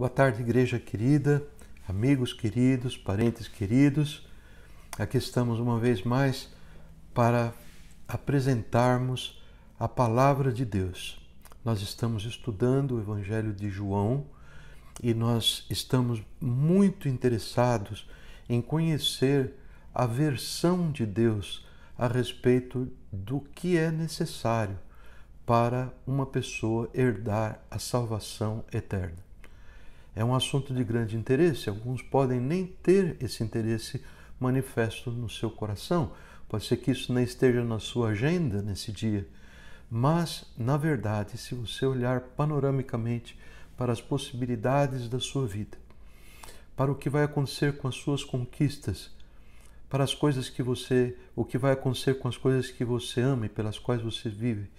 Boa tarde, igreja querida, amigos queridos, parentes queridos. Aqui estamos uma vez mais para apresentarmos a palavra de Deus. Nós estamos estudando o Evangelho de João e nós estamos muito interessados em conhecer a versão de Deus a respeito do que é necessário para uma pessoa herdar a salvação eterna. É um assunto de grande interesse, alguns podem nem ter esse interesse manifesto no seu coração, pode ser que isso nem esteja na sua agenda nesse dia. Mas, na verdade, se você olhar panoramicamente para as possibilidades da sua vida, para o que vai acontecer com as suas conquistas, para as coisas que você, o que vai acontecer com as coisas que você ama e pelas quais você vive,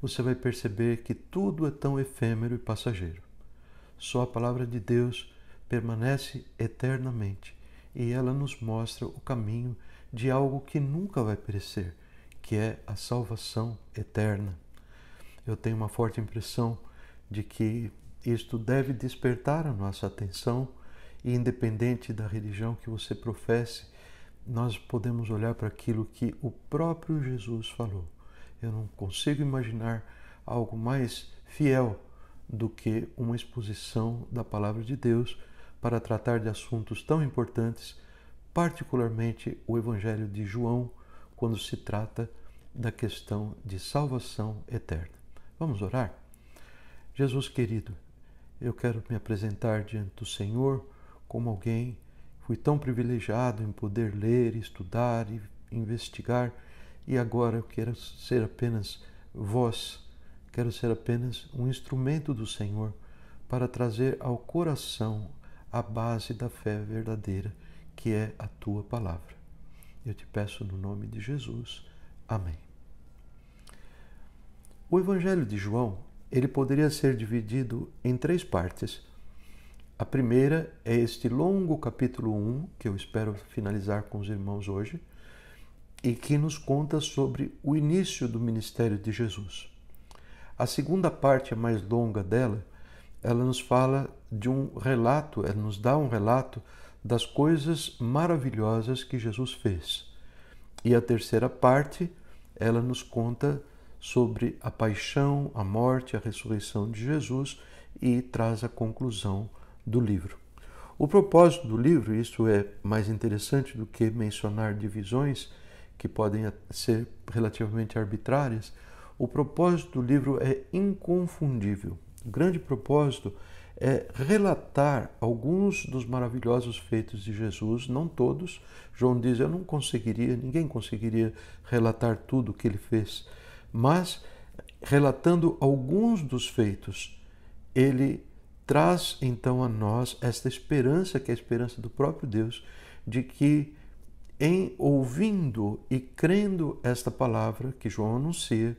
você vai perceber que tudo é tão efêmero e passageiro. Só a palavra de Deus permanece eternamente e ela nos mostra o caminho de algo que nunca vai perecer, que é a salvação eterna. Eu tenho uma forte impressão de que isto deve despertar a nossa atenção e, independente da religião que você professe, nós podemos olhar para aquilo que o próprio Jesus falou. Eu não consigo imaginar algo mais fiel do que uma exposição da palavra de Deus para tratar de assuntos tão importantes, particularmente o Evangelho de João, quando se trata da questão de salvação eterna. Vamos orar? Jesus querido, eu quero me apresentar diante do Senhor como alguém fui tão privilegiado em poder ler, estudar e investigar, e agora eu quero ser apenas voz Quero ser apenas um instrumento do Senhor para trazer ao coração a base da fé verdadeira, que é a tua palavra. Eu te peço no nome de Jesus. Amém. O Evangelho de João, ele poderia ser dividido em três partes. A primeira é este longo capítulo 1, que eu espero finalizar com os irmãos hoje, e que nos conta sobre o início do ministério de Jesus. A segunda parte, a mais longa dela, ela nos fala de um relato, ela nos dá um relato das coisas maravilhosas que Jesus fez. E a terceira parte, ela nos conta sobre a paixão, a morte, a ressurreição de Jesus e traz a conclusão do livro. O propósito do livro, isso é mais interessante do que mencionar divisões que podem ser relativamente arbitrárias, o propósito do livro é inconfundível. O grande propósito é relatar alguns dos maravilhosos feitos de Jesus, não todos. João diz: Eu não conseguiria, ninguém conseguiria relatar tudo o que ele fez, mas relatando alguns dos feitos, ele traz então a nós esta esperança, que é a esperança do próprio Deus, de que em ouvindo e crendo esta palavra que João anuncia,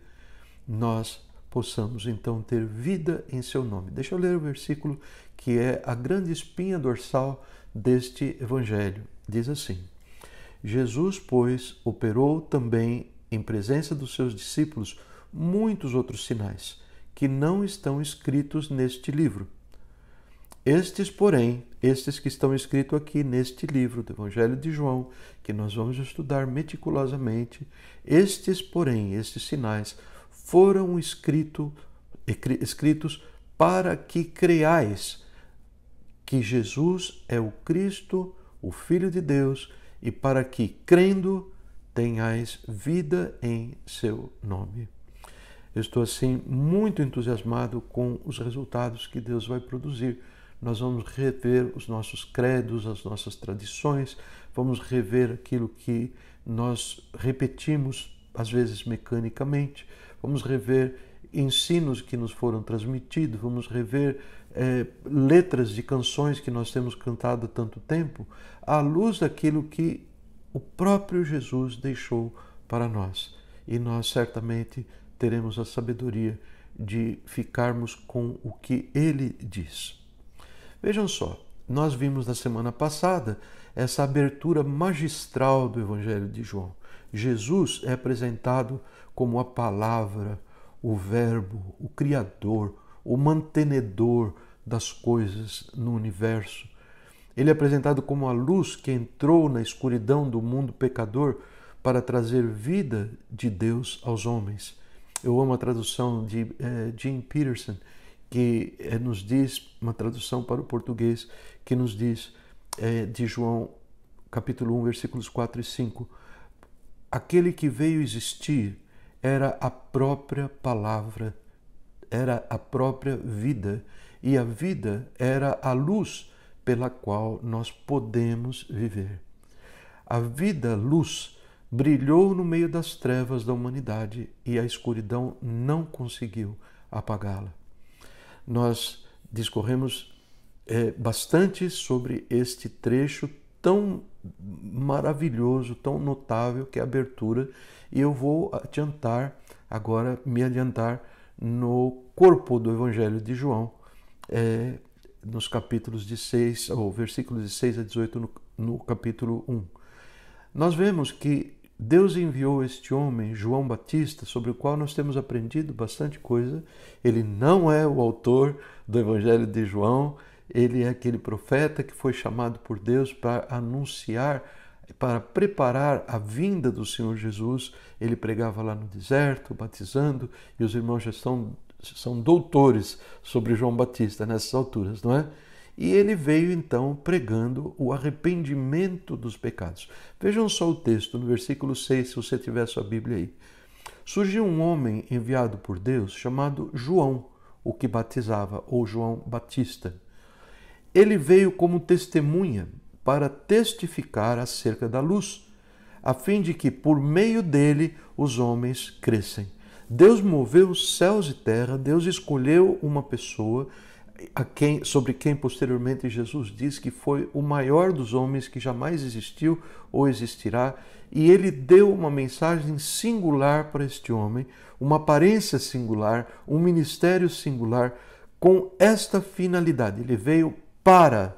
nós possamos então ter vida em seu nome. Deixa eu ler o versículo que é a grande espinha dorsal deste evangelho. Diz assim: Jesus, pois, operou também em presença dos seus discípulos muitos outros sinais que não estão escritos neste livro. Estes, porém, estes que estão escritos aqui neste livro do Evangelho de João, que nós vamos estudar meticulosamente, estes, porém, estes sinais foram escrito, escritos para que creais que Jesus é o Cristo, o Filho de Deus, e para que, crendo, tenhais vida em seu nome. Eu estou assim muito entusiasmado com os resultados que Deus vai produzir. Nós vamos rever os nossos credos, as nossas tradições, vamos rever aquilo que nós repetimos, às vezes mecanicamente, vamos rever ensinos que nos foram transmitidos, vamos rever é, letras de canções que nós temos cantado há tanto tempo, à luz daquilo que o próprio Jesus deixou para nós. E nós certamente teremos a sabedoria de ficarmos com o que ele diz. Vejam só, nós vimos na semana passada essa abertura magistral do Evangelho de João. Jesus é apresentado como a palavra, o Verbo, o Criador, o mantenedor das coisas no universo. Ele é apresentado como a luz que entrou na escuridão do mundo pecador para trazer vida de Deus aos homens. Eu amo a tradução de eh, Jim Peterson, que eh, nos diz, uma tradução para o português, que nos diz eh, de João capítulo 1, versículos 4 e 5. Aquele que veio existir era a própria palavra, era a própria vida, e a vida era a luz pela qual nós podemos viver. A vida, luz, brilhou no meio das trevas da humanidade e a escuridão não conseguiu apagá-la. Nós discorremos é, bastante sobre este trecho tão maravilhoso, tão notável que é a abertura. E eu vou adiantar agora, me adiantar no corpo do Evangelho de João, é, nos capítulos de 6, ou versículos de 6 a 18, no, no capítulo 1. Nós vemos que Deus enviou este homem, João Batista, sobre o qual nós temos aprendido bastante coisa. Ele não é o autor do Evangelho de João, ele é aquele profeta que foi chamado por Deus para anunciar, para preparar a vinda do Senhor Jesus. Ele pregava lá no deserto, batizando, e os irmãos já estão, são doutores sobre João Batista nessas alturas, não é? E ele veio então pregando o arrependimento dos pecados. Vejam só o texto, no versículo 6, se você tiver sua Bíblia aí. Surgiu um homem enviado por Deus chamado João, o que batizava, ou João Batista. Ele veio como testemunha para testificar acerca da luz, a fim de que por meio dele os homens crescem. Deus moveu os céus e terra, Deus escolheu uma pessoa quem, sobre quem posteriormente Jesus diz que foi o maior dos homens que jamais existiu ou existirá, e ele deu uma mensagem singular para este homem, uma aparência singular, um ministério singular, com esta finalidade. Ele veio para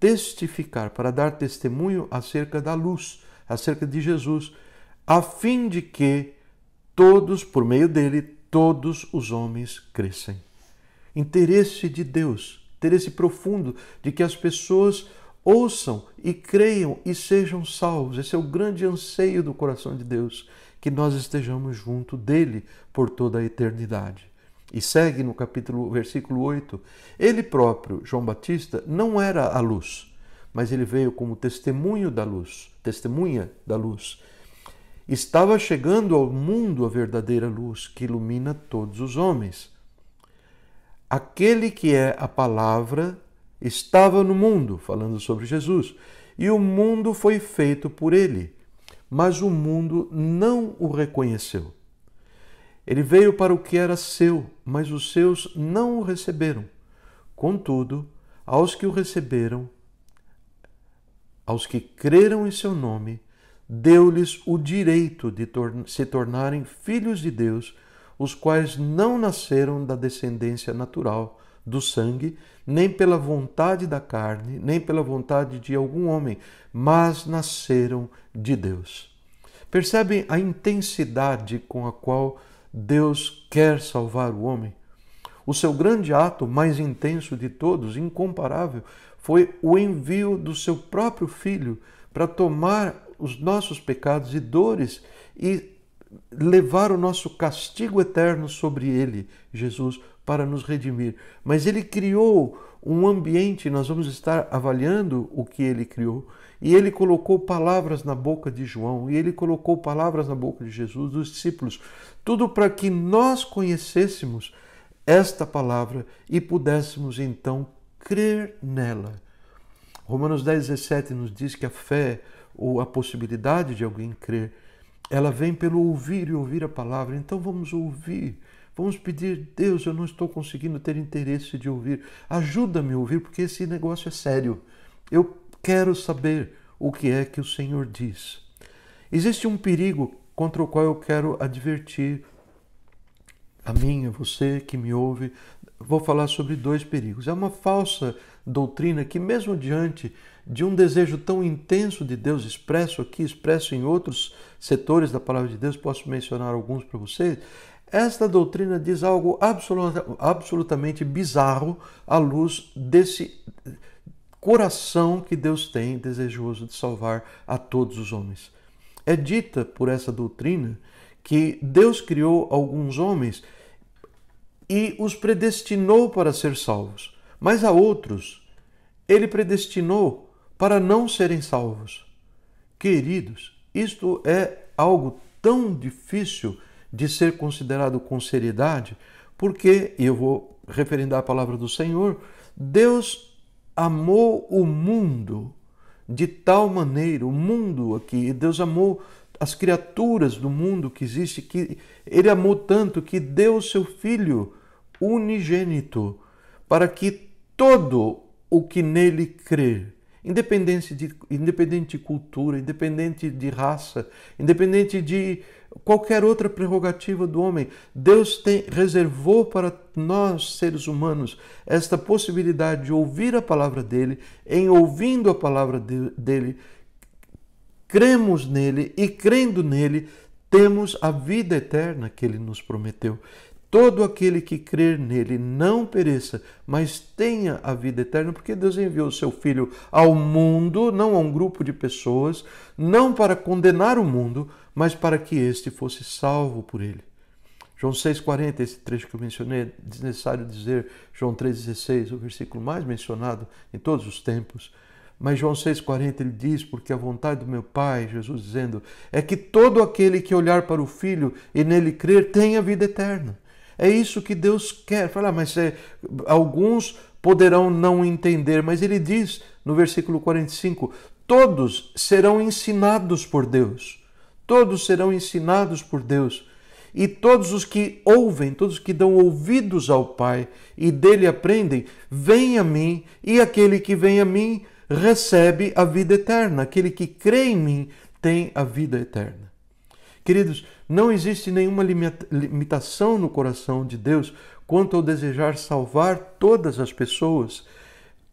testificar, para dar testemunho acerca da luz, acerca de Jesus, a fim de que todos, por meio dele, todos os homens crescem. Interesse de Deus, interesse profundo de que as pessoas ouçam e creiam e sejam salvos. Esse é o grande anseio do coração de Deus, que nós estejamos junto dele por toda a eternidade. E segue no capítulo, versículo 8. Ele próprio, João Batista, não era a luz, mas ele veio como testemunho da luz, testemunha da luz. Estava chegando ao mundo a verdadeira luz que ilumina todos os homens. Aquele que é a palavra estava no mundo, falando sobre Jesus, e o mundo foi feito por ele, mas o mundo não o reconheceu. Ele veio para o que era seu, mas os seus não o receberam. Contudo, aos que o receberam, aos que creram em seu nome, deu-lhes o direito de tor se tornarem filhos de Deus, os quais não nasceram da descendência natural do sangue, nem pela vontade da carne, nem pela vontade de algum homem, mas nasceram de Deus. Percebem a intensidade com a qual Deus quer salvar o homem. O seu grande ato mais intenso de todos, incomparável, foi o envio do seu próprio filho para tomar os nossos pecados e dores e levar o nosso castigo eterno sobre ele, Jesus, para nos redimir. Mas ele criou um ambiente, nós vamos estar avaliando o que ele criou, e ele colocou palavras na boca de João, e ele colocou palavras na boca de Jesus, dos discípulos, tudo para que nós conhecêssemos esta palavra e pudéssemos então crer nela. Romanos 10, 17 nos diz que a fé, ou a possibilidade de alguém crer, ela vem pelo ouvir e ouvir a palavra. Então vamos ouvir. Vamos pedir, Deus, eu não estou conseguindo ter interesse de ouvir. Ajuda-me a ouvir, porque esse negócio é sério. Eu quero saber o que é que o Senhor diz. Existe um perigo contra o qual eu quero advertir a mim, a você que me ouve. Vou falar sobre dois perigos. É uma falsa doutrina que, mesmo diante de um desejo tão intenso de Deus, expresso aqui, expresso em outros setores da palavra de Deus, posso mencionar alguns para vocês. Esta doutrina diz algo absoluta, absolutamente bizarro à luz desse coração que Deus tem desejoso de salvar a todos os homens. É dita por essa doutrina que Deus criou alguns homens e os predestinou para ser salvos, mas a outros ele predestinou para não serem salvos. Queridos, isto é algo tão difícil de ser considerado com seriedade, porque, e eu vou referindo à palavra do Senhor, Deus amou o mundo de tal maneira, o mundo aqui, Deus amou as criaturas do mundo que existe, que ele amou tanto que deu seu filho unigênito para que todo o que nele crer independente de, independente de cultura, independente de raça, independente de qualquer outra prerrogativa do homem. Deus tem, reservou para nós, seres humanos, esta possibilidade de ouvir a palavra dele, em ouvindo a palavra dele, cremos nele e crendo nele, temos a vida eterna que ele nos prometeu todo aquele que crer nele não pereça, mas tenha a vida eterna, porque Deus enviou o seu Filho ao mundo, não a um grupo de pessoas, não para condenar o mundo, mas para que este fosse salvo por ele. João 6,40, esse trecho que eu mencionei, é desnecessário dizer João 3,16, o versículo mais mencionado em todos os tempos. Mas João 6,40 ele diz: Porque a vontade do meu Pai, Jesus dizendo, é que todo aquele que olhar para o Filho e nele crer tenha vida eterna. É isso que Deus quer. Fala, ah, mas é, alguns poderão não entender, mas ele diz no versículo 45: todos serão ensinados por Deus. Todos serão ensinados por Deus. E todos os que ouvem, todos que dão ouvidos ao Pai e dele aprendem, vem a mim, e aquele que vem a mim recebe a vida eterna. Aquele que crê em mim tem a vida eterna. Queridos, não existe nenhuma limitação no coração de Deus quanto ao desejar salvar todas as pessoas.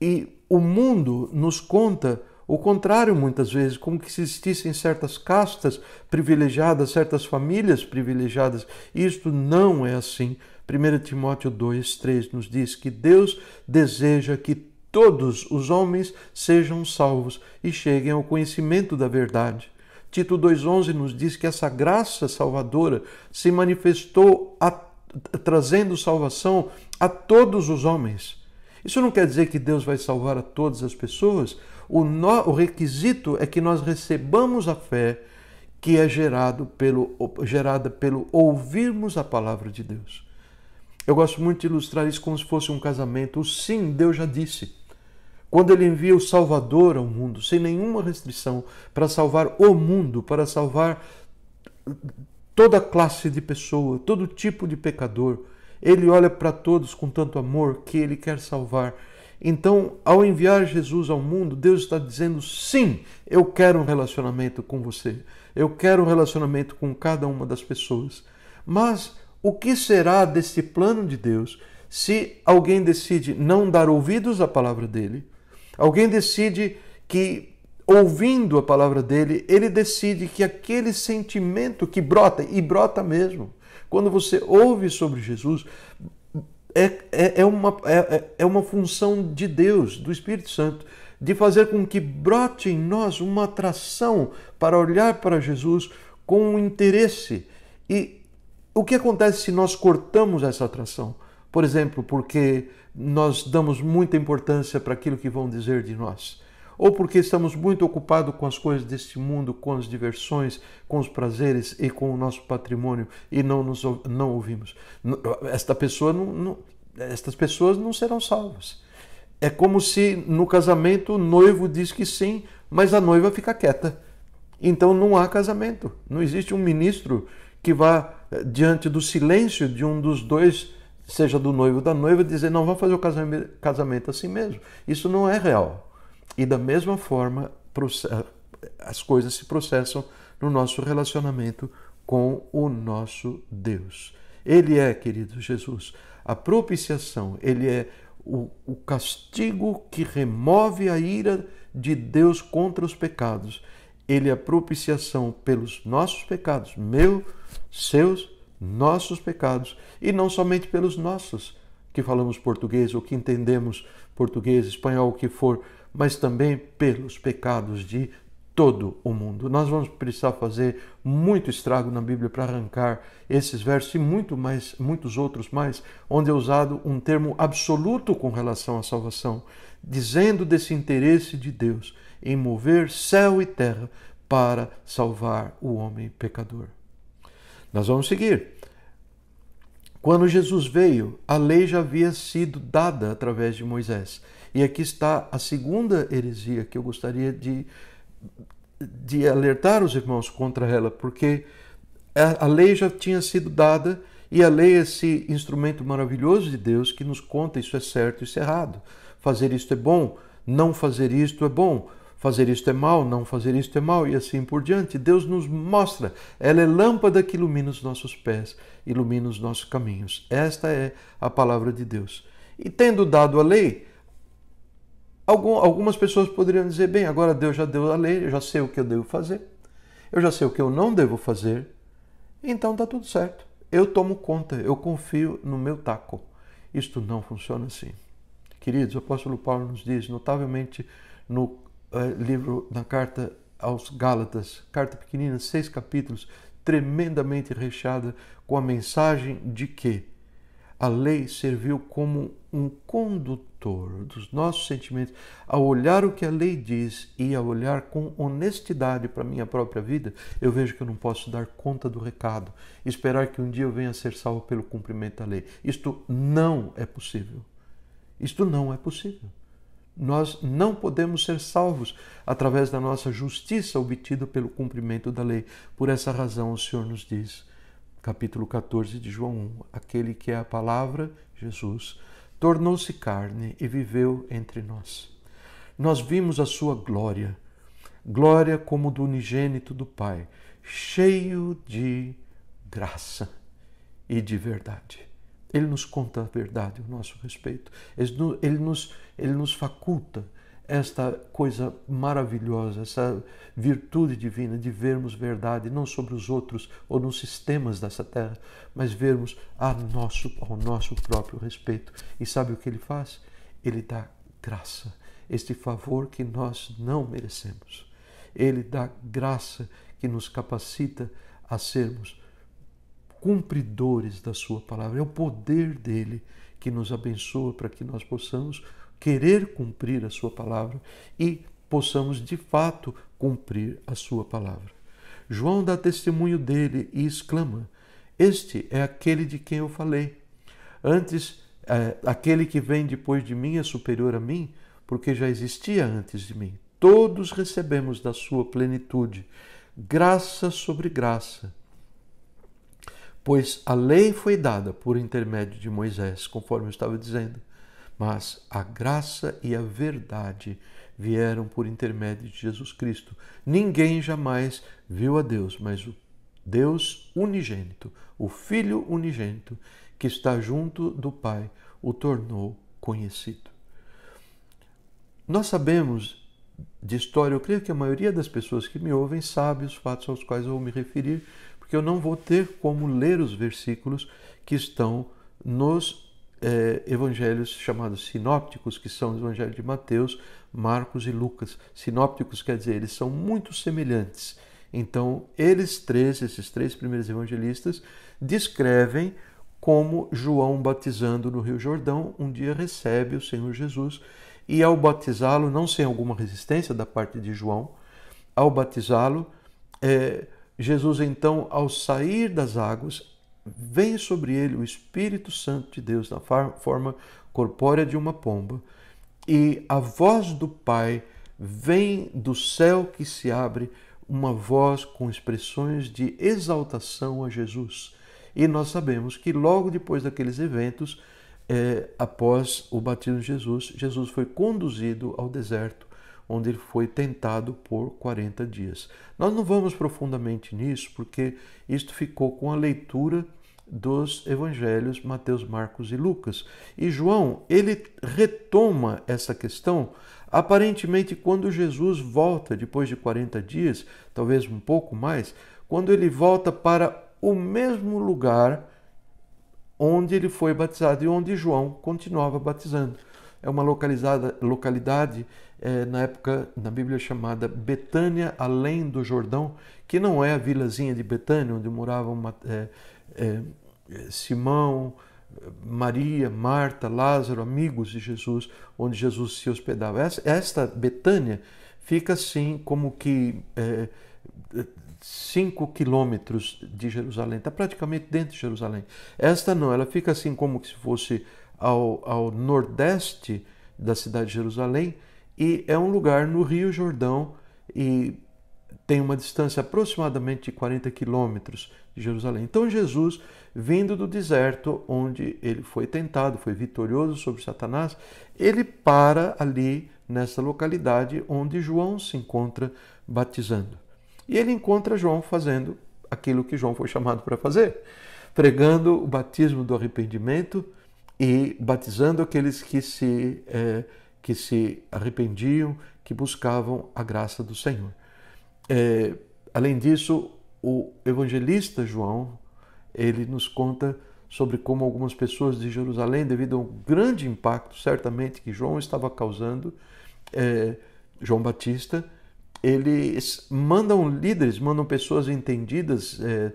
E o mundo nos conta o contrário muitas vezes, como que existissem certas castas privilegiadas, certas famílias privilegiadas. Isto não é assim. 1 Timóteo 2:3 nos diz que Deus deseja que todos os homens sejam salvos e cheguem ao conhecimento da verdade. Tito 2,11 nos diz que essa graça salvadora se manifestou a, trazendo salvação a todos os homens. Isso não quer dizer que Deus vai salvar a todas as pessoas. O, no, o requisito é que nós recebamos a fé que é gerado pelo, gerada pelo ouvirmos a palavra de Deus. Eu gosto muito de ilustrar isso como se fosse um casamento. O sim, Deus já disse quando ele envia o Salvador ao mundo, sem nenhuma restrição, para salvar o mundo, para salvar toda classe de pessoa, todo tipo de pecador. Ele olha para todos com tanto amor que ele quer salvar. Então, ao enviar Jesus ao mundo, Deus está dizendo: sim, eu quero um relacionamento com você, eu quero um relacionamento com cada uma das pessoas. Mas o que será desse plano de Deus se alguém decide não dar ouvidos à palavra dele, Alguém decide que, ouvindo a palavra dele, ele decide que aquele sentimento que brota, e brota mesmo, quando você ouve sobre Jesus, é, é, é uma, é, é, é uma função de Deus, do Espírito Santo de fazer com que brote em nós uma atração para olhar para Jesus com um interesse. E o que acontece se nós cortamos essa atração? Por exemplo, porque nós damos muita importância para aquilo que vão dizer de nós, ou porque estamos muito ocupados com as coisas deste mundo, com as diversões, com os prazeres e com o nosso patrimônio e não nos não ouvimos. Esta pessoa não, não estas pessoas não serão salvas. É como se no casamento o noivo diz que sim, mas a noiva fica quieta. Então não há casamento. Não existe um ministro que vá eh, diante do silêncio de um dos dois seja do noivo ou da noiva, dizer não, vamos fazer o casamento assim mesmo. Isso não é real. E da mesma forma, as coisas se processam no nosso relacionamento com o nosso Deus. Ele é, querido Jesus, a propiciação, ele é o, o castigo que remove a ira de Deus contra os pecados. Ele é a propiciação pelos nossos pecados, meu, seus nossos pecados e não somente pelos nossos, que falamos português ou que entendemos português, espanhol, o que for, mas também pelos pecados de todo o mundo. Nós vamos precisar fazer muito estrago na Bíblia para arrancar esses versos e muito mais, muitos outros mais, onde é usado um termo absoluto com relação à salvação, dizendo desse interesse de Deus em mover céu e terra para salvar o homem pecador. Nós vamos seguir. Quando Jesus veio, a lei já havia sido dada através de Moisés. E aqui está a segunda heresia que eu gostaria de, de alertar os irmãos contra ela, porque a lei já tinha sido dada e a lei é esse instrumento maravilhoso de Deus que nos conta isso é certo, e isso é errado. Fazer isto é bom, não fazer isto é bom, fazer isto é mal, não fazer isto é mal e assim por diante. Deus nos mostra, ela é lâmpada que ilumina os nossos pés, ilumina os nossos caminhos. Esta é a palavra de Deus. E tendo dado a lei, algumas pessoas poderiam dizer: bem, agora Deus já deu a lei, eu já sei o que eu devo fazer, eu já sei o que eu não devo fazer, então está tudo certo. Eu tomo conta, eu confio no meu taco. Isto não funciona assim. Queridos, o apóstolo Paulo nos diz, notavelmente no eh, livro, na carta aos Gálatas, carta pequenina, seis capítulos, tremendamente recheada com a mensagem de que a lei serviu como um condutor dos nossos sentimentos. Ao olhar o que a lei diz e a olhar com honestidade para a minha própria vida, eu vejo que eu não posso dar conta do recado, esperar que um dia eu venha a ser salvo pelo cumprimento da lei. Isto não é possível. Isto não é possível. Nós não podemos ser salvos através da nossa justiça obtida pelo cumprimento da lei. Por essa razão, o Senhor nos diz, capítulo 14 de João 1, aquele que é a palavra, Jesus, tornou-se carne e viveu entre nós. Nós vimos a sua glória, glória como do unigênito do Pai, cheio de graça e de verdade. Ele nos conta a verdade o nosso respeito. Ele nos, ele nos faculta esta coisa maravilhosa, essa virtude divina de vermos verdade não sobre os outros ou nos sistemas dessa terra, mas vermos a nosso, ao nosso próprio respeito. E sabe o que ele faz? Ele dá graça, este favor que nós não merecemos. Ele dá graça que nos capacita a sermos cumpridores da Sua palavra. É o poder dele que nos abençoa para que nós possamos querer cumprir a Sua palavra e possamos de fato cumprir a Sua palavra. João dá testemunho dele e exclama: Este é aquele de quem eu falei. Antes, é, aquele que vem depois de mim é superior a mim, porque já existia antes de mim. Todos recebemos da sua plenitude, graça sobre graça Pois a lei foi dada por intermédio de Moisés, conforme eu estava dizendo, mas a graça e a verdade vieram por intermédio de Jesus Cristo. Ninguém jamais viu a Deus, mas o Deus unigênito, o Filho unigênito, que está junto do Pai, o tornou conhecido. Nós sabemos de história, eu creio que a maioria das pessoas que me ouvem sabe os fatos aos quais eu vou me referir, porque eu não vou ter como ler os versículos que estão nos eh, evangelhos chamados sinópticos, que são os evangelhos de Mateus, Marcos e Lucas. Sinópticos quer dizer, eles são muito semelhantes. Então, eles três, esses três primeiros evangelistas, descrevem como João, batizando no Rio Jordão, um dia recebe o Senhor Jesus e, ao batizá-lo, não sem alguma resistência da parte de João, ao batizá-lo, é, Jesus, então, ao sair das águas, vem sobre ele o Espírito Santo de Deus na forma corpórea de uma pomba, e a voz do Pai vem do céu que se abre, uma voz com expressões de exaltação a Jesus. E nós sabemos que logo depois daqueles eventos, é, após o batismo de Jesus, Jesus foi conduzido ao deserto onde ele foi tentado por 40 dias. Nós não vamos profundamente nisso, porque isto ficou com a leitura dos evangelhos Mateus, Marcos e Lucas. E João, ele retoma essa questão aparentemente quando Jesus volta depois de 40 dias, talvez um pouco mais, quando ele volta para o mesmo lugar onde ele foi batizado e onde João continuava batizando é uma localizada, localidade é, na época na Bíblia chamada Betânia, além do Jordão, que não é a vilazinha de Betânia, onde moravam é, é, Simão, Maria, Marta, Lázaro, amigos de Jesus, onde Jesus se hospedava. Esta Betânia fica assim como que 5 é, quilômetros de Jerusalém, está praticamente dentro de Jerusalém. Esta não, ela fica assim como se fosse ao, ao nordeste da cidade de Jerusalém e é um lugar no Rio Jordão e tem uma distância aproximadamente de 40 quilômetros de Jerusalém. Então Jesus, vindo do deserto, onde ele foi tentado, foi vitorioso sobre Satanás, ele para ali nessa localidade onde João se encontra batizando. E ele encontra João fazendo aquilo que João foi chamado para fazer, pregando o batismo do arrependimento e batizando aqueles que se, é, que se arrependiam, que buscavam a graça do Senhor. É, além disso, o evangelista João, ele nos conta sobre como algumas pessoas de Jerusalém, devido ao grande impacto, certamente, que João estava causando, é, João Batista, eles mandam líderes, mandam pessoas entendidas é,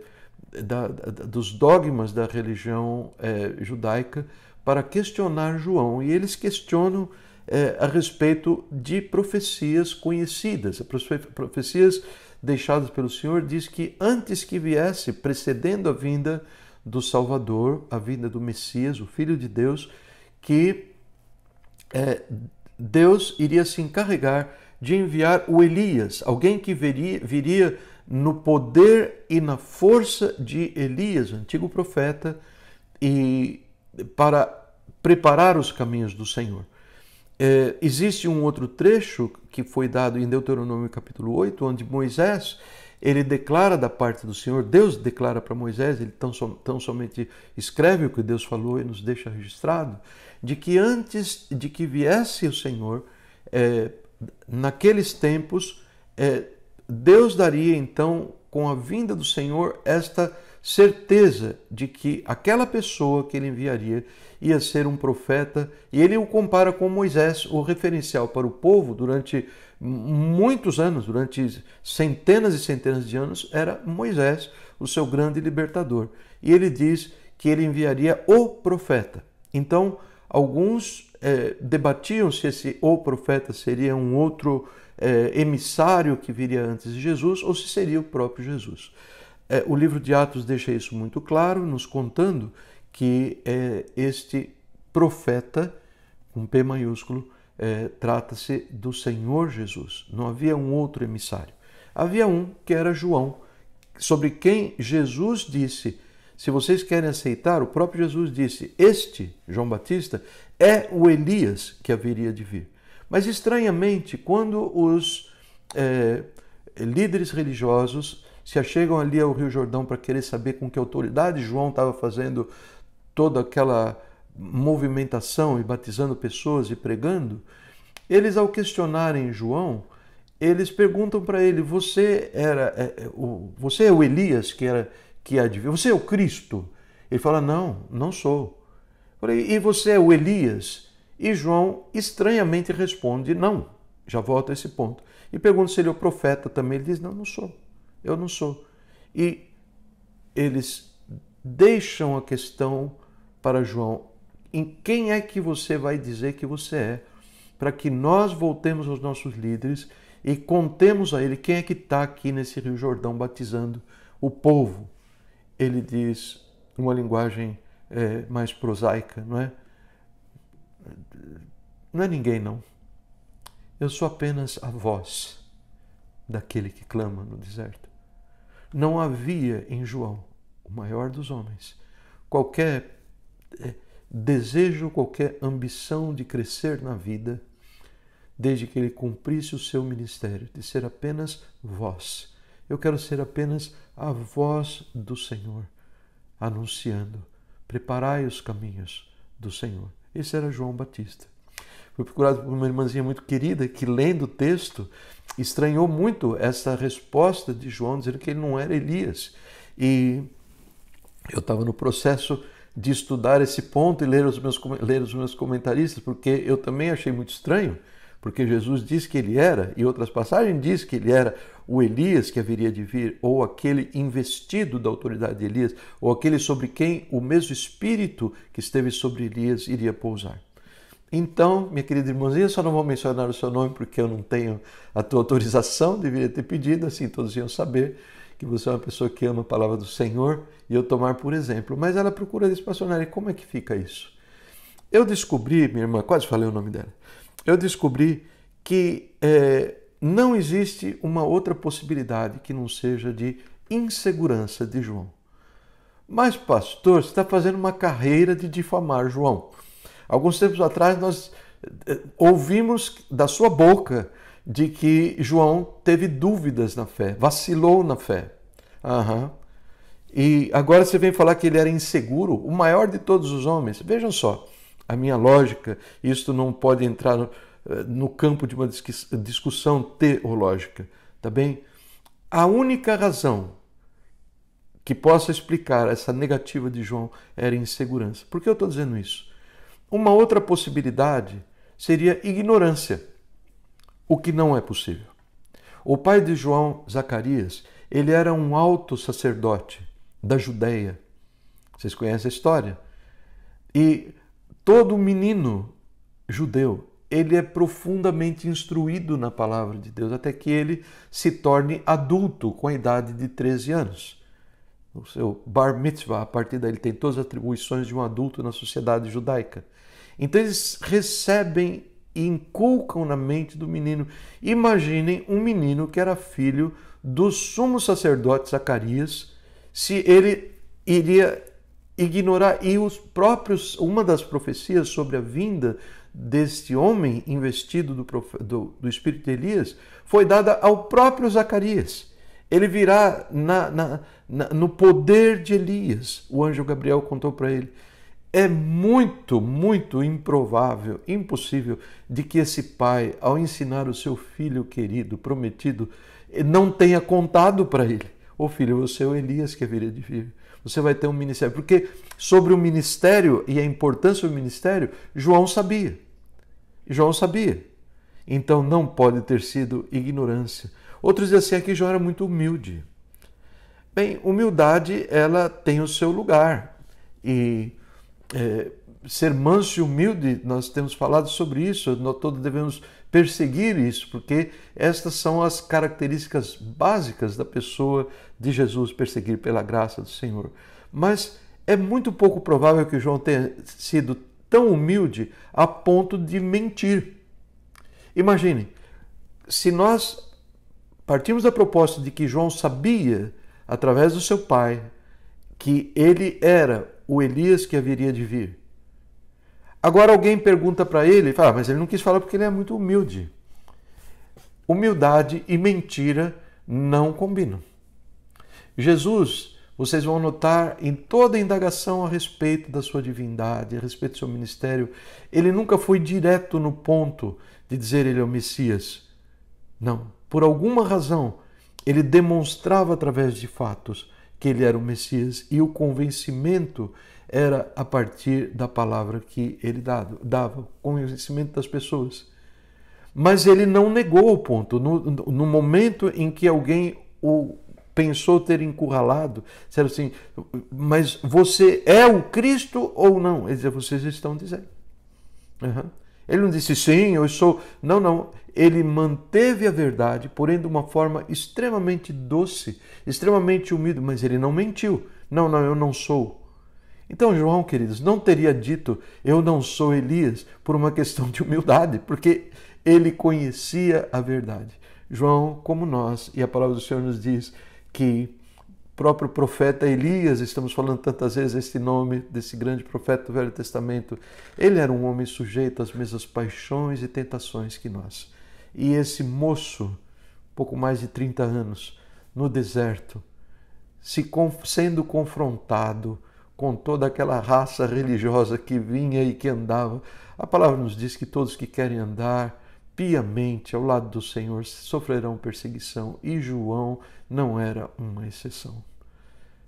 da, da, dos dogmas da religião é, judaica para questionar João. E eles questionam é, a respeito de profecias conhecidas. Profecias deixadas pelo Senhor diz que antes que viesse, precedendo a vinda do Salvador, a vinda do Messias, o Filho de Deus, que é, Deus iria se encarregar de enviar o Elias, alguém que viria no poder e na força de Elias, o antigo profeta, e para preparar os caminhos do Senhor. É, existe um outro trecho que foi dado em Deuteronômio capítulo 8, onde Moisés ele declara da parte do Senhor, Deus declara para Moisés, ele tão, som, tão somente escreve o que Deus falou e nos deixa registrado, de que antes de que viesse o Senhor, é, naqueles tempos, é, Deus daria então, com a vinda do Senhor, esta certeza de que aquela pessoa que ele enviaria ia ser um profeta, e ele o compara com Moisés, o referencial para o povo durante muitos anos, durante centenas e centenas de anos, era Moisés, o seu grande libertador. E ele diz que ele enviaria o profeta. Então, alguns é, debatiam se esse o profeta seria um outro é, emissário que viria antes de Jesus ou se seria o próprio Jesus. É, o livro de Atos deixa isso muito claro, nos contando que é, este profeta, com P maiúsculo, é, trata-se do Senhor Jesus. Não havia um outro emissário. Havia um que era João, sobre quem Jesus disse: se vocês querem aceitar, o próprio Jesus disse: Este, João Batista, é o Elias que haveria de vir. Mas estranhamente, quando os é, líderes religiosos se achegam ali ao Rio Jordão para querer saber com que autoridade João estava fazendo toda aquela movimentação e batizando pessoas e pregando, eles ao questionarem João, eles perguntam para ele: "Você era é, é o, você é o Elias que era que adivinha? Você é o Cristo?" Ele fala: "Não, não sou." Falei, "E você é o Elias?" E João estranhamente responde: "Não." Já volto a esse ponto. E pergunta se ele é o profeta também. Ele diz: Não, não sou eu não sou. E eles deixam a questão para João: em quem é que você vai dizer que você é? Para que nós voltemos aos nossos líderes e contemos a ele quem é que está aqui nesse Rio Jordão batizando o povo. Ele diz uma linguagem é, mais prosaica, não é? Não é ninguém, não. Eu sou apenas a voz daquele que clama no deserto não havia em João, o maior dos homens, qualquer eh, desejo, qualquer ambição de crescer na vida, desde que ele cumprisse o seu ministério, de ser apenas voz. Eu quero ser apenas a voz do Senhor, anunciando: preparai os caminhos do Senhor. Esse era João Batista. Fui procurado por uma irmãzinha muito querida que, lendo o texto, estranhou muito essa resposta de João dizendo que ele não era Elias. E eu estava no processo de estudar esse ponto e ler os, meus, ler os meus comentaristas, porque eu também achei muito estranho, porque Jesus diz que ele era, e outras passagens diz que ele era o Elias que haveria de vir, ou aquele investido da autoridade de Elias, ou aquele sobre quem o mesmo Espírito que esteve sobre Elias iria pousar. Então, minha querida irmãzinha, só não vou mencionar o seu nome porque eu não tenho a tua autorização, deveria ter pedido, assim todos iam saber que você é uma pessoa que ama a palavra do Senhor e eu tomar por exemplo. Mas ela procura despassionar e como é que fica isso? Eu descobri, minha irmã, quase falei o nome dela, eu descobri que é, não existe uma outra possibilidade que não seja de insegurança de João. Mas, pastor, você está fazendo uma carreira de difamar João. Alguns tempos atrás nós eh, ouvimos da sua boca de que João teve dúvidas na fé, vacilou na fé. Uhum. E agora você vem falar que ele era inseguro, o maior de todos os homens. Vejam só, a minha lógica, isto não pode entrar no, eh, no campo de uma discussão teológica, tá bem? A única razão que possa explicar essa negativa de João era insegurança. Por que eu estou dizendo isso? Uma outra possibilidade seria ignorância, o que não é possível. O pai de João Zacarias, ele era um alto sacerdote da Judéia. Vocês conhecem a história? E todo menino judeu, ele é profundamente instruído na palavra de Deus até que ele se torne adulto com a idade de 13 anos. O seu bar mitzvah, a partir daí ele tem todas as atribuições de um adulto na sociedade judaica. Então eles recebem e inculcam na mente do menino. Imaginem um menino que era filho do sumo sacerdote Zacarias, se ele iria ignorar e os próprios uma das profecias sobre a vinda deste homem investido do, do, do espírito de Elias foi dada ao próprio Zacarias. Ele virá na, na, na, no poder de Elias. O anjo Gabriel contou para ele. É muito, muito improvável, impossível de que esse pai, ao ensinar o seu filho querido, prometido, não tenha contado para ele: Ô oh, filho, você é o Elias que haveria é de vir. Você vai ter um ministério. Porque sobre o ministério e a importância do ministério, João sabia. João sabia. Então não pode ter sido ignorância. Outros dizem assim: é que João era muito humilde. Bem, humildade, ela tem o seu lugar. E é, ser manso e humilde, nós temos falado sobre isso, nós todos devemos perseguir isso, porque estas são as características básicas da pessoa de Jesus, perseguir pela graça do Senhor. Mas é muito pouco provável que João tenha sido tão humilde a ponto de mentir. Imagine, se nós partimos da proposta de que João sabia, através do seu pai, que ele era o Elias que haveria de vir. Agora alguém pergunta para ele, fala, ah, mas ele não quis falar porque ele é muito humilde. Humildade e mentira não combinam. Jesus, vocês vão notar em toda a indagação a respeito da sua divindade, a respeito do seu ministério, ele nunca foi direto no ponto de dizer ele é o Messias. Não. Por alguma razão, ele demonstrava através de fatos que ele era o Messias e o convencimento era a partir da palavra que ele dava, dava convencimento das pessoas. Mas ele não negou o ponto. No, no, momento em que alguém o pensou ter encurralado, disseram assim: Mas você é o Cristo ou não? dizia: vocês estão dizendo. Uhum. Ele não disse sim, eu sou. Não, não. Ele manteve a verdade, porém de uma forma extremamente doce, extremamente humilde, mas ele não mentiu. Não, não, eu não sou. Então, João, queridos, não teria dito eu não sou Elias por uma questão de humildade, porque ele conhecia a verdade. João, como nós, e a palavra do Senhor nos diz que próprio profeta Elias, estamos falando tantas vezes este nome desse grande profeta do Velho Testamento, ele era um homem sujeito às mesmas paixões e tentações que nós. E esse moço, pouco mais de 30 anos, no deserto, se sendo confrontado com toda aquela raça religiosa que vinha e que andava, a palavra nos diz que todos que querem andar piamente ao lado do Senhor sofrerão perseguição, e João não era uma exceção.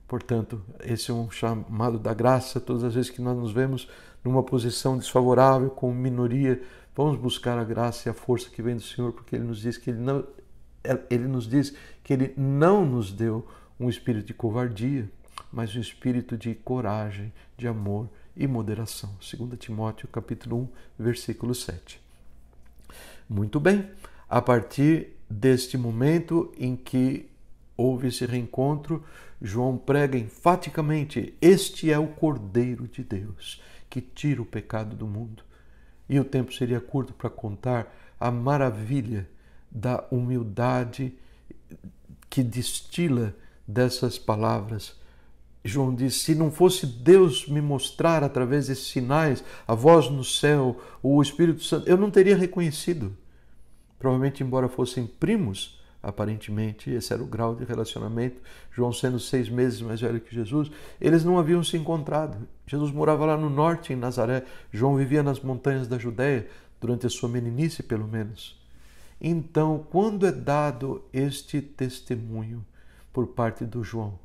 Portanto, esse é um chamado da graça. Todas as vezes que nós nos vemos numa posição desfavorável, com minoria, vamos buscar a graça e a força que vem do Senhor, porque Ele nos diz que Ele não, Ele nos diz que Ele não nos deu um espírito de covardia, mas um espírito de coragem, de amor e moderação. 2 Timóteo capítulo 1, versículo 7. Muito bem, a partir deste momento em que houve esse reencontro, João prega enfaticamente: Este é o Cordeiro de Deus que tira o pecado do mundo. E o tempo seria curto para contar a maravilha da humildade que destila dessas palavras João diz: se não fosse Deus me mostrar através desses sinais, a voz no céu, o Espírito Santo, eu não teria reconhecido. Provavelmente, embora fossem primos, aparentemente, esse era o grau de relacionamento. João, sendo seis meses mais velho que Jesus, eles não haviam se encontrado. Jesus morava lá no norte, em Nazaré. João vivia nas montanhas da Judéia, durante a sua meninice, pelo menos. Então, quando é dado este testemunho por parte do João?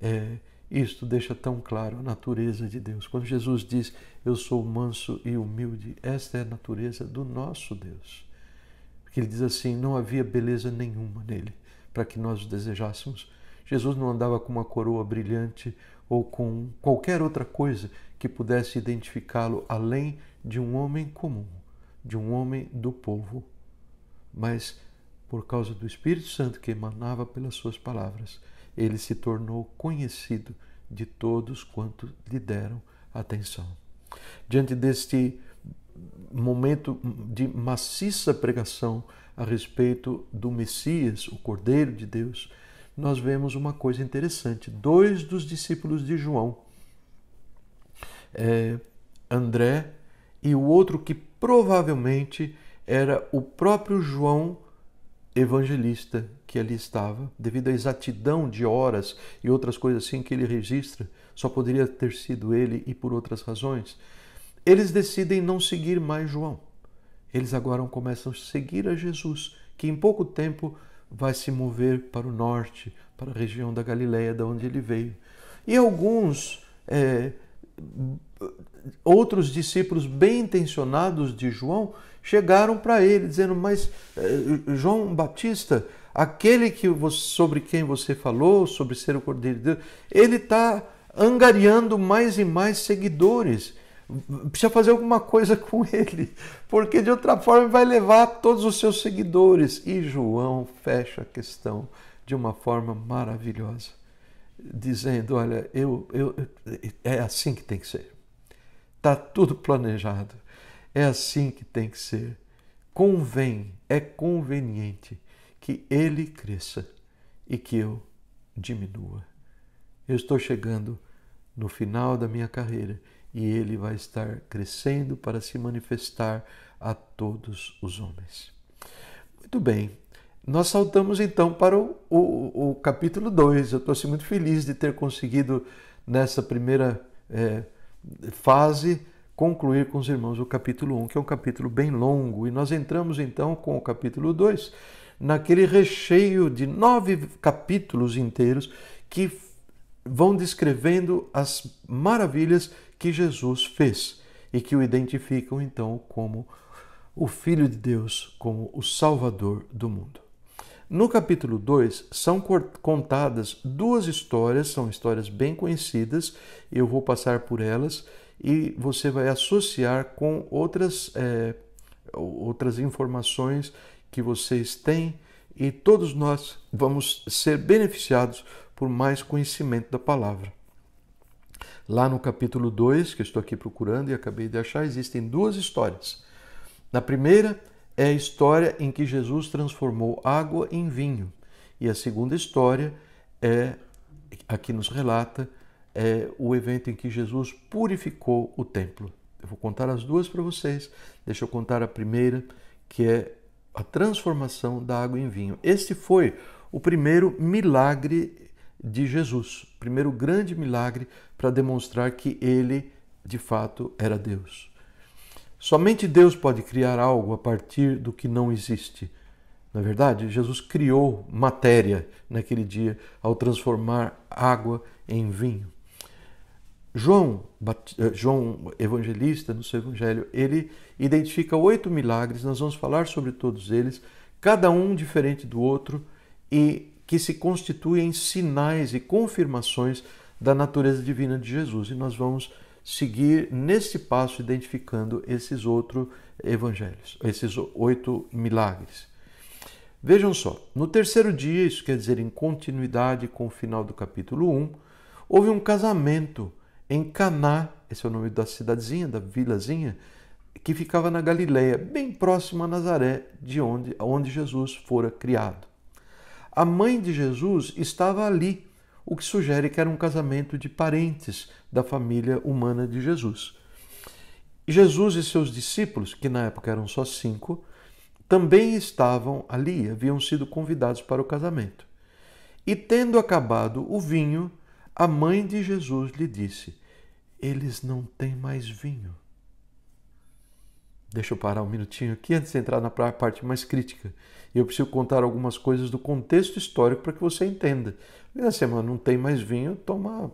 É, isto deixa tão claro a natureza de Deus. Quando Jesus diz, Eu sou manso e humilde, esta é a natureza do nosso Deus. Porque ele diz assim: Não havia beleza nenhuma nele para que nós o desejássemos. Jesus não andava com uma coroa brilhante ou com qualquer outra coisa que pudesse identificá-lo além de um homem comum, de um homem do povo. Mas, por causa do Espírito Santo que emanava pelas suas palavras, ele se tornou conhecido de todos quanto lhe deram atenção. Diante deste momento de maciça pregação a respeito do Messias, o Cordeiro de Deus, nós vemos uma coisa interessante. Dois dos discípulos de João, é, André e o outro que provavelmente era o próprio João Evangelista, que ali estava, devido à exatidão de horas e outras coisas assim que ele registra, só poderia ter sido ele e por outras razões. Eles decidem não seguir mais João. Eles agora começam a seguir a Jesus, que em pouco tempo vai se mover para o norte, para a região da Galileia, da onde ele veio. E alguns é, outros discípulos bem intencionados de João chegaram para ele dizendo: Mas é, João Batista Aquele que você, sobre quem você falou, sobre ser o Cordeiro de Deus, ele está angariando mais e mais seguidores. Precisa fazer alguma coisa com ele, porque de outra forma vai levar todos os seus seguidores. E João fecha a questão de uma forma maravilhosa, dizendo: Olha, eu, eu, é assim que tem que ser. Está tudo planejado. É assim que tem que ser. Convém, é conveniente que ele cresça e que eu diminua. Eu estou chegando no final da minha carreira e ele vai estar crescendo para se manifestar a todos os homens. Muito bem, nós saltamos então para o, o, o capítulo 2. Eu estou assim, muito feliz de ter conseguido, nessa primeira é, fase, concluir com os irmãos o capítulo 1, um, que é um capítulo bem longo, e nós entramos então com o capítulo 2, naquele recheio de nove capítulos inteiros que vão descrevendo as maravilhas que Jesus fez e que o identificam então como o Filho de Deus, como o Salvador do mundo. No capítulo 2 são contadas duas histórias, são histórias bem conhecidas, eu vou passar por elas e você vai associar com outras, é, outras informações que vocês têm e todos nós vamos ser beneficiados por mais conhecimento da palavra. Lá no capítulo 2, que estou aqui procurando e acabei de achar, existem duas histórias. Na primeira é a história em que Jesus transformou água em vinho, e a segunda história é aqui nos relata é o evento em que Jesus purificou o templo. Eu vou contar as duas para vocês. Deixa eu contar a primeira, que é a transformação da água em vinho. Este foi o primeiro milagre de Jesus, primeiro grande milagre para demonstrar que ele de fato era Deus. Somente Deus pode criar algo a partir do que não existe. Na verdade, Jesus criou matéria naquele dia ao transformar água em vinho. João, eh, João Evangelista, no seu Evangelho, ele identifica oito milagres, nós vamos falar sobre todos eles, cada um diferente do outro e que se constituem sinais e confirmações da natureza divina de Jesus. E nós vamos seguir nesse passo identificando esses outros evangelhos, esses oito milagres. Vejam só, no terceiro dia, isso quer dizer em continuidade com o final do capítulo 1, houve um casamento em Caná, esse é o nome da cidadezinha, da vilazinha, que ficava na Galileia, bem próximo a Nazaré, de onde, onde Jesus fora criado. A mãe de Jesus estava ali, o que sugere que era um casamento de parentes da família humana de Jesus. Jesus e seus discípulos, que na época eram só cinco, também estavam ali, haviam sido convidados para o casamento. E tendo acabado o vinho, a mãe de Jesus lhe disse: Eles não têm mais vinho. Deixa eu parar um minutinho aqui antes de entrar na parte mais crítica. Eu preciso contar algumas coisas do contexto histórico para que você entenda. Na semana não tem mais vinho, toma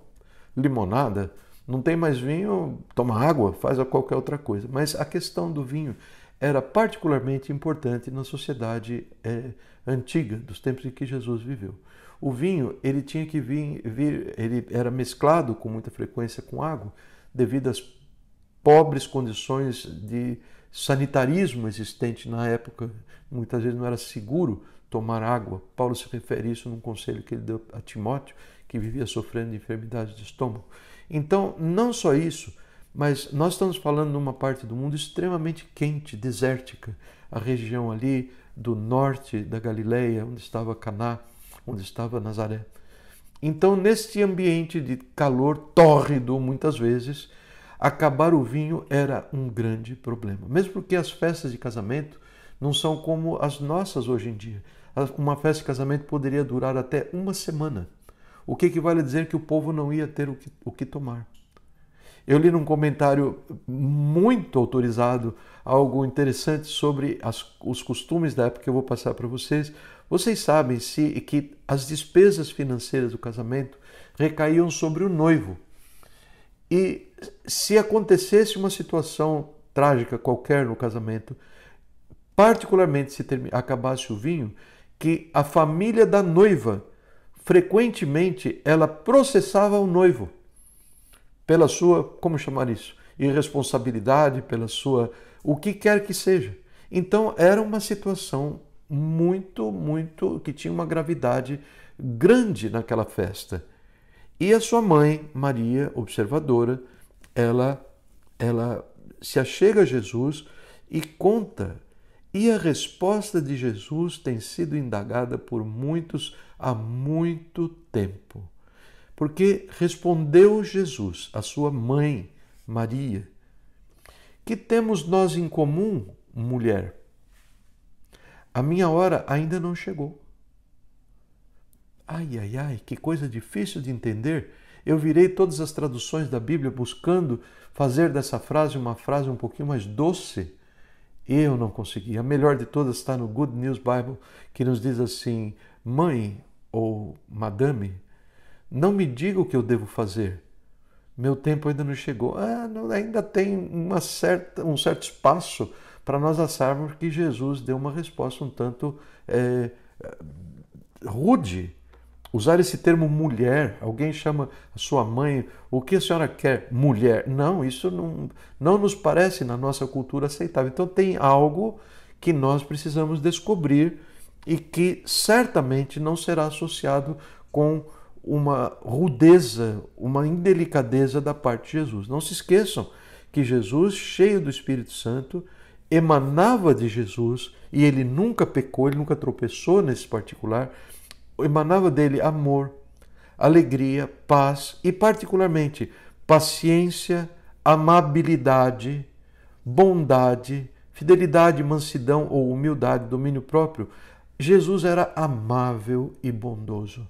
limonada. Não tem mais vinho, toma água, faz qualquer outra coisa. Mas a questão do vinho era particularmente importante na sociedade é, antiga, dos tempos em que Jesus viveu. O vinho ele tinha que vir, vir, ele era mesclado com muita frequência com água, devido às pobres condições de sanitarismo existente na época. Muitas vezes não era seguro tomar água. Paulo se refere a isso num conselho que ele deu a Timóteo, que vivia sofrendo de enfermidades de estômago. Então, não só isso, mas nós estamos falando de uma parte do mundo extremamente quente, desértica, a região ali do norte da Galileia, onde estava Caná, onde estava Nazaré. Então, neste ambiente de calor tórrido, muitas vezes, acabar o vinho era um grande problema. Mesmo porque as festas de casamento não são como as nossas hoje em dia. Uma festa de casamento poderia durar até uma semana, o que equivale a dizer que o povo não ia ter o que, o que tomar. Eu li num comentário muito autorizado algo interessante sobre as, os costumes da época que eu vou passar para vocês, vocês sabem se que as despesas financeiras do casamento recaíam sobre o noivo. E se acontecesse uma situação trágica qualquer no casamento, particularmente se acabasse o vinho, que a família da noiva frequentemente ela processava o noivo pela sua, como chamar isso, irresponsabilidade, pela sua o que quer que seja. Então era uma situação muito, muito, que tinha uma gravidade grande naquela festa. E a sua mãe, Maria, observadora, ela, ela se achega a Jesus e conta. E a resposta de Jesus tem sido indagada por muitos há muito tempo. Porque respondeu Jesus, a sua mãe, Maria, que temos nós em comum, mulher? A minha hora ainda não chegou. Ai, ai, ai, que coisa difícil de entender. Eu virei todas as traduções da Bíblia buscando fazer dessa frase uma frase um pouquinho mais doce. Eu não consegui. A melhor de todas está no Good News Bible, que nos diz assim: Mãe ou madame, não me diga o que eu devo fazer. Meu tempo ainda não chegou. Ah, não, ainda tem uma certa, um certo espaço para nós acharmos que Jesus deu uma resposta um tanto é, é, rude. Usar esse termo mulher, alguém chama a sua mãe, o que a senhora quer? Mulher. Não, isso não, não nos parece na nossa cultura aceitável. Então tem algo que nós precisamos descobrir e que certamente não será associado com uma rudeza, uma indelicadeza da parte de Jesus. Não se esqueçam que Jesus, cheio do Espírito Santo, emanava de Jesus e ele nunca pecou, ele nunca tropeçou nesse particular, emanava dele amor, alegria, paz e, particularmente, paciência, amabilidade, bondade, fidelidade, mansidão ou humildade, domínio próprio. Jesus era amável e bondoso.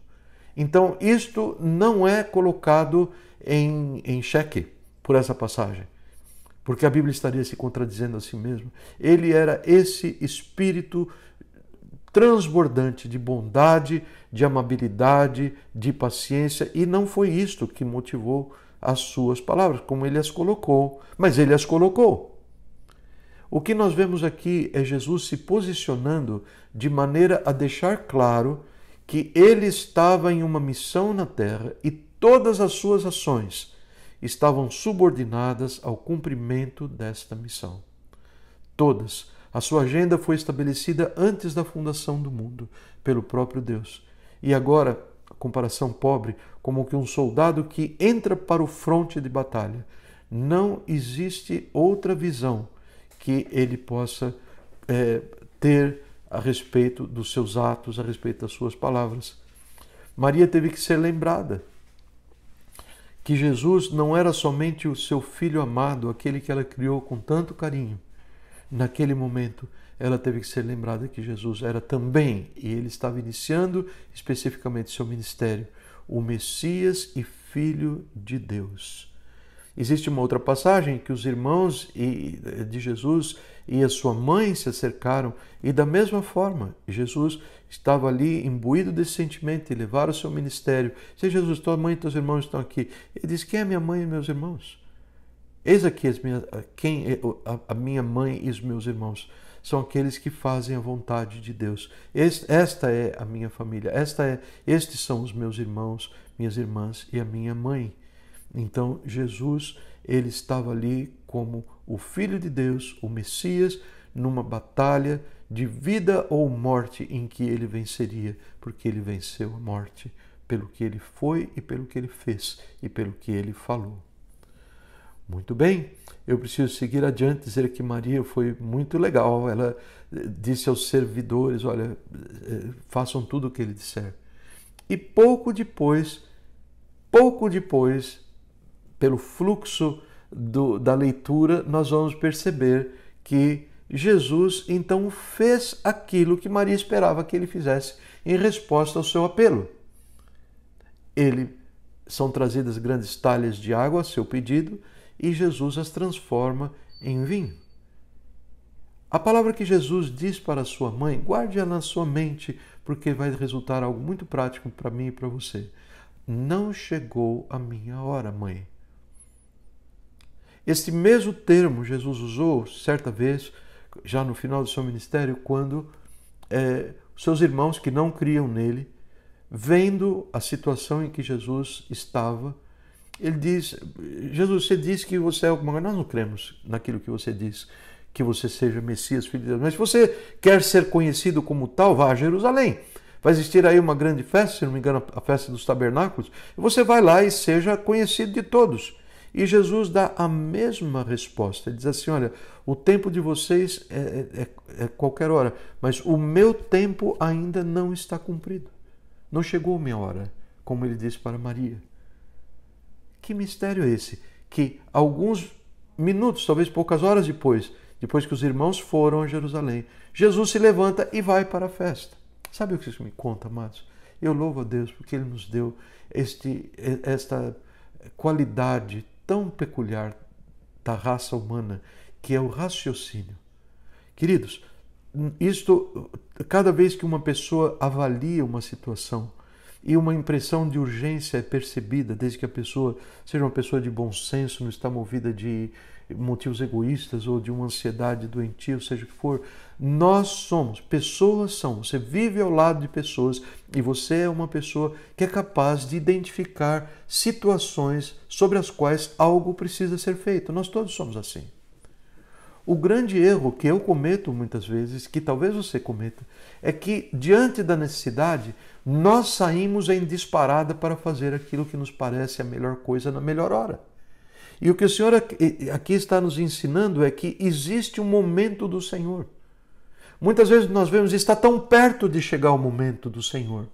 Então, isto não é colocado em, em xeque por essa passagem porque a Bíblia estaria se contradizendo a si mesma. Ele era esse espírito transbordante de bondade, de amabilidade, de paciência, e não foi isto que motivou as suas palavras, como ele as colocou, mas ele as colocou. O que nós vemos aqui é Jesus se posicionando de maneira a deixar claro que ele estava em uma missão na terra e todas as suas ações estavam subordinadas ao cumprimento desta missão. Todas, a sua agenda foi estabelecida antes da fundação do mundo, pelo próprio Deus. E agora, a comparação pobre, como que um soldado que entra para o fronte de batalha. Não existe outra visão que ele possa é, ter a respeito dos seus atos, a respeito das suas palavras. Maria teve que ser lembrada que Jesus não era somente o seu filho amado, aquele que ela criou com tanto carinho. Naquele momento, ela teve que ser lembrada que Jesus era também, e ele estava iniciando especificamente seu ministério, o Messias e Filho de Deus. Existe uma outra passagem que os irmãos eh, de Jesus e a sua mãe se acercaram, e da mesma forma, Jesus estava ali imbuído desse sentimento e de o seu ministério. Se Jesus, tua mãe e teus irmãos estão aqui, ele diz: Quem é minha mãe e meus irmãos? Eis aqui as minhas, quem é a minha mãe e os meus irmãos são aqueles que fazem a vontade de Deus. Esta é a minha família, esta é, estes são os meus irmãos, minhas irmãs e a minha mãe. Então Jesus, ele estava ali como o filho de Deus, o Messias, numa batalha de vida ou morte em que ele venceria, porque ele venceu a morte pelo que ele foi e pelo que ele fez e pelo que ele falou. Muito bem, eu preciso seguir adiante, dizer que Maria foi muito legal. Ela eh, disse aos servidores: Olha, eh, façam tudo o que ele disser. E pouco depois, pouco depois, pelo fluxo do, da leitura, nós vamos perceber que Jesus então fez aquilo que Maria esperava que ele fizesse em resposta ao seu apelo. Ele são trazidas grandes talhas de água a seu pedido e Jesus as transforma em vinho. A palavra que Jesus diz para sua mãe, guarde-a na sua mente, porque vai resultar algo muito prático para mim e para você. Não chegou a minha hora, mãe. Este mesmo termo Jesus usou certa vez, já no final do seu ministério, quando é, seus irmãos que não criam nele, vendo a situação em que Jesus estava, ele diz: Jesus, você diz que você é alguma coisa. Nós não cremos naquilo que você diz, que você seja Messias, filho de Deus. Mas se você quer ser conhecido como tal, vá a Jerusalém. Vai existir aí uma grande festa, se não me engano, a festa dos tabernáculos. Você vai lá e seja conhecido de todos. E Jesus dá a mesma resposta. Ele diz assim: Olha, o tempo de vocês é, é, é, é qualquer hora, mas o meu tempo ainda não está cumprido. Não chegou a minha hora, como ele disse para Maria. Que mistério é esse? Que alguns minutos, talvez poucas horas depois, depois que os irmãos foram a Jerusalém, Jesus se levanta e vai para a festa. Sabe o que isso me conta, amados? Eu louvo a Deus porque Ele nos deu este, esta qualidade tão peculiar da raça humana, que é o raciocínio. Queridos, isto cada vez que uma pessoa avalia uma situação e uma impressão de urgência é percebida, desde que a pessoa seja uma pessoa de bom senso, não está movida de motivos egoístas ou de uma ansiedade doentia, seja o que for. Nós somos, pessoas são. Você vive ao lado de pessoas e você é uma pessoa que é capaz de identificar situações sobre as quais algo precisa ser feito. Nós todos somos assim. O grande erro que eu cometo muitas vezes, que talvez você cometa, é que diante da necessidade nós saímos em disparada para fazer aquilo que nos parece a melhor coisa na melhor hora. E o que o Senhor aqui está nos ensinando é que existe um momento do Senhor. Muitas vezes nós vemos está tão perto de chegar o momento do Senhor.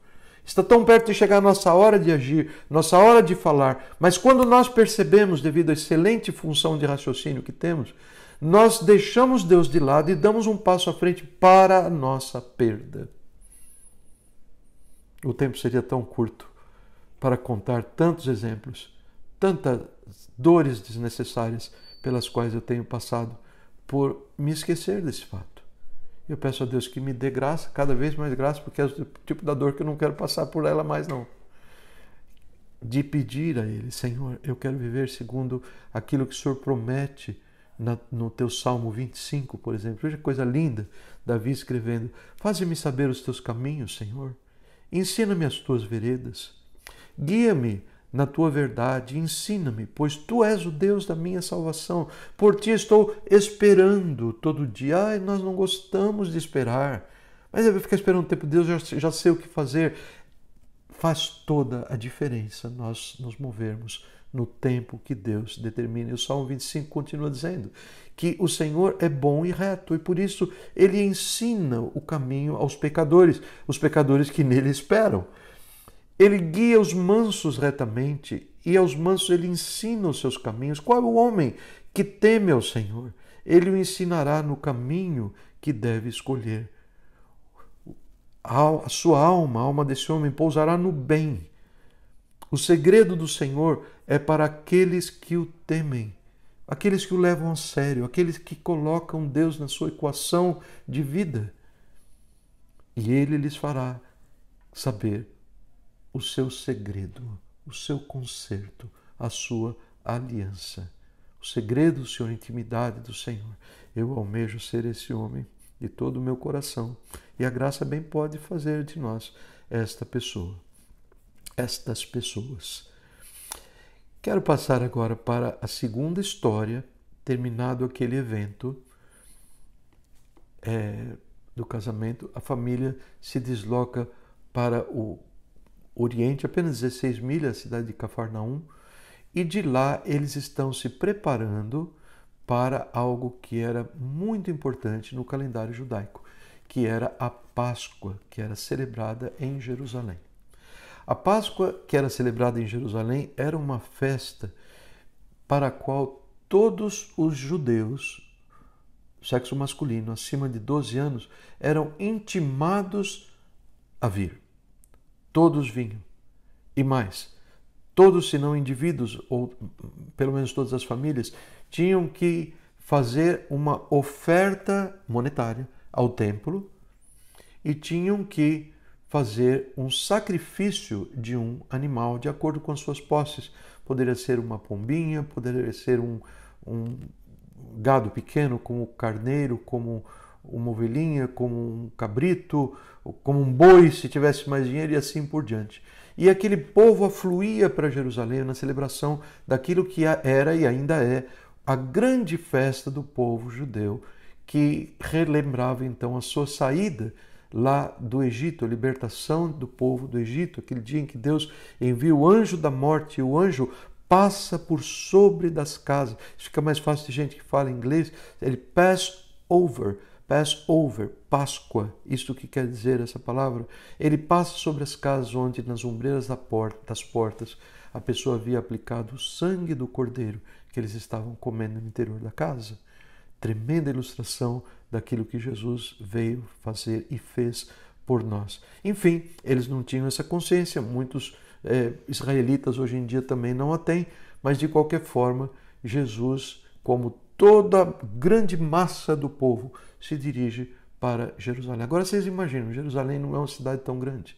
Está tão perto de chegar a nossa hora de agir, nossa hora de falar, mas quando nós percebemos, devido à excelente função de raciocínio que temos, nós deixamos Deus de lado e damos um passo à frente para a nossa perda. O tempo seria tão curto para contar tantos exemplos, tanta dores desnecessárias pelas quais eu tenho passado por me esquecer desse fato. Eu peço a Deus que me dê graça, cada vez mais graça, porque é o tipo da dor que eu não quero passar por ela mais não. De pedir a Ele, Senhor, eu quero viver segundo aquilo que o Senhor promete no teu Salmo 25, por exemplo. Veja que coisa linda, Davi escrevendo: Faze-me saber os teus caminhos, Senhor. Ensina-me as tuas veredas. Guia-me na tua verdade, ensina-me, pois tu és o Deus da minha salvação. Por ti estou esperando todo dia. Ai, nós não gostamos de esperar. Mas eu ficar esperando o tempo de Deus, já, já sei o que fazer. Faz toda a diferença nós nos movermos no tempo que Deus determina. E o Salmo 25 continua dizendo que o Senhor é bom e reto, e por isso ele ensina o caminho aos pecadores, os pecadores que nele esperam. Ele guia os mansos retamente e aos mansos ele ensina os seus caminhos. Qual é o homem que teme ao Senhor? Ele o ensinará no caminho que deve escolher. A sua alma, a alma desse homem, pousará no bem. O segredo do Senhor é para aqueles que o temem, aqueles que o levam a sério, aqueles que colocam Deus na sua equação de vida. E ele lhes fará saber o seu segredo, o seu conserto, a sua aliança. O segredo, Senhor, a intimidade do Senhor. Eu almejo ser esse homem de todo o meu coração. E a graça bem pode fazer de nós esta pessoa, estas pessoas. Quero passar agora para a segunda história, terminado aquele evento é, do casamento, a família se desloca para o Oriente, apenas 16 milhas, a cidade de Cafarnaum, e de lá eles estão se preparando para algo que era muito importante no calendário judaico, que era a Páscoa, que era celebrada em Jerusalém. A Páscoa, que era celebrada em Jerusalém, era uma festa para a qual todos os judeus, sexo masculino acima de 12 anos, eram intimados a vir todos vinham. E mais, todos, se não indivíduos, ou pelo menos todas as famílias, tinham que fazer uma oferta monetária ao templo e tinham que fazer um sacrifício de um animal de acordo com as suas posses. Poderia ser uma pombinha, poderia ser um, um gado pequeno, como carneiro, como uma ovelhinha, como um cabrito, como um boi, se tivesse mais dinheiro e assim por diante. E aquele povo afluía para Jerusalém na celebração daquilo que era e ainda é a grande festa do povo judeu, que relembrava então a sua saída lá do Egito, a libertação do povo do Egito, aquele dia em que Deus envia o anjo da morte e o anjo passa por sobre das casas. Isso fica mais fácil de gente que fala inglês, ele pass over Passover, Páscoa, isto que quer dizer essa palavra, ele passa sobre as casas onde nas ombreiras da porta, das portas a pessoa havia aplicado o sangue do cordeiro que eles estavam comendo no interior da casa. Tremenda ilustração daquilo que Jesus veio fazer e fez por nós. Enfim, eles não tinham essa consciência, muitos eh, israelitas hoje em dia também não a têm, mas de qualquer forma, Jesus, como toda a grande massa do povo se dirige para Jerusalém. Agora vocês imaginam, Jerusalém não é uma cidade tão grande.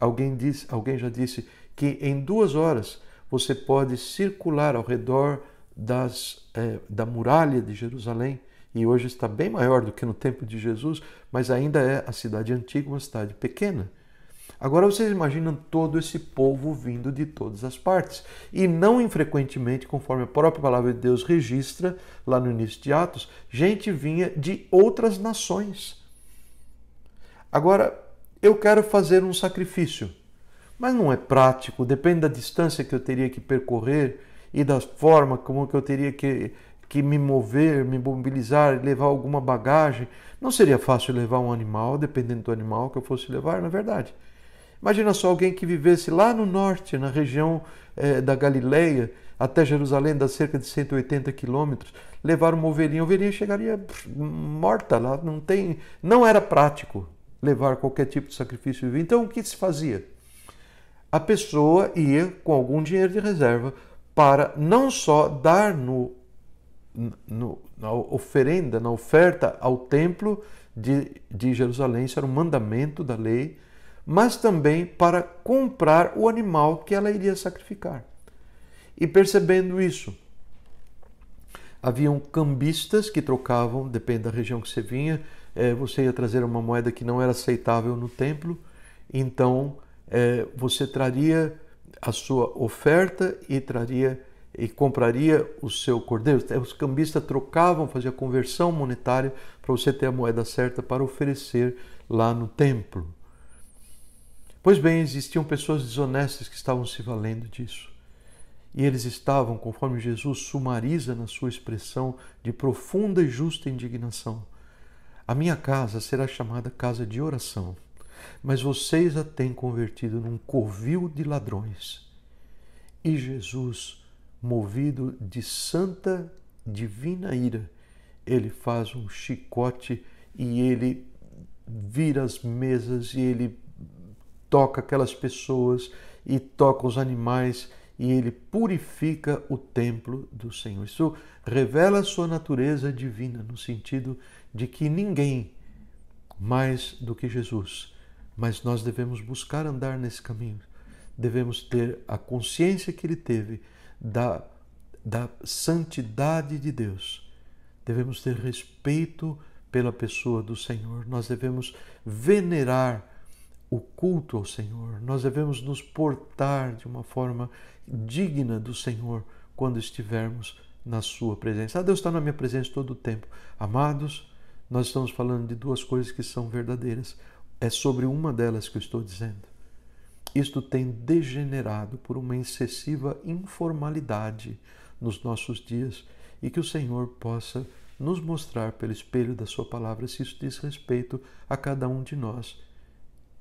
Alguém, disse, alguém já disse que em duas horas você pode circular ao redor das, é, da muralha de Jerusalém, e hoje está bem maior do que no tempo de Jesus, mas ainda é a cidade antiga, uma cidade pequena. Agora vocês imaginam todo esse povo vindo de todas as partes. E não infrequentemente, conforme a própria palavra de Deus registra lá no início de Atos, gente vinha de outras nações. Agora, eu quero fazer um sacrifício, mas não é prático, depende da distância que eu teria que percorrer e da forma como que eu teria que, que me mover, me mobilizar, levar alguma bagagem. Não seria fácil levar um animal, dependendo do animal que eu fosse levar, na é verdade. Imagina só alguém que vivesse lá no norte, na região eh, da Galileia, até Jerusalém, dá cerca de 180 quilômetros, levar uma ovelhinha. A ovelhinha chegaria morta lá, não tem. Não era prático levar qualquer tipo de sacrifício vivo. Então o que se fazia? A pessoa ia com algum dinheiro de reserva para não só dar no, no, na oferenda, na oferta ao templo de, de Jerusalém, isso era um mandamento da lei mas também para comprar o animal que ela iria sacrificar. E percebendo isso, haviam cambistas que trocavam, depende da região que você vinha, eh, você ia trazer uma moeda que não era aceitável no templo, então eh, você traria a sua oferta e traria e compraria o seu cordeiro. Os cambistas trocavam, faziam conversão monetária para você ter a moeda certa para oferecer lá no templo. Pois bem, existiam pessoas desonestas que estavam se valendo disso. E eles estavam, conforme Jesus sumariza na sua expressão de profunda e justa indignação: A minha casa será chamada casa de oração, mas vocês a têm convertido num covil de ladrões. E Jesus, movido de santa divina ira, ele faz um chicote e ele vira as mesas e ele toca aquelas pessoas e toca os animais e ele purifica o templo do Senhor. Isso revela a sua natureza divina no sentido de que ninguém mais do que Jesus, mas nós devemos buscar andar nesse caminho. Devemos ter a consciência que ele teve da, da santidade de Deus. Devemos ter respeito pela pessoa do Senhor. Nós devemos venerar o culto ao Senhor. Nós devemos nos portar de uma forma digna do Senhor quando estivermos na Sua presença. Ah, Deus está na minha presença todo o tempo. Amados, nós estamos falando de duas coisas que são verdadeiras. É sobre uma delas que eu estou dizendo. Isto tem degenerado por uma excessiva informalidade nos nossos dias e que o Senhor possa nos mostrar pelo espelho da Sua palavra se isso diz respeito a cada um de nós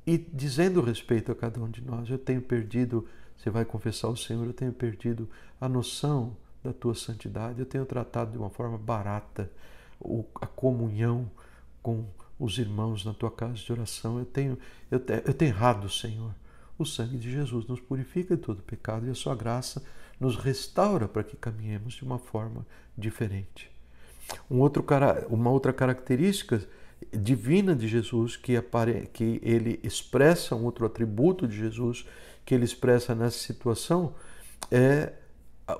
e dizendo respeito a cada um de nós. Eu tenho perdido, você vai confessar ao Senhor, eu tenho perdido a noção da tua santidade, eu tenho tratado de uma forma barata a comunhão com os irmãos na tua casa de oração, eu tenho, eu, eu tenho errado, Senhor. O sangue de Jesus nos purifica de todo pecado e a sua graça nos restaura para que caminhemos de uma forma diferente. Um outro, uma outra característica divina de Jesus, que, apare... que ele expressa um outro atributo de Jesus, que ele expressa nessa situação, é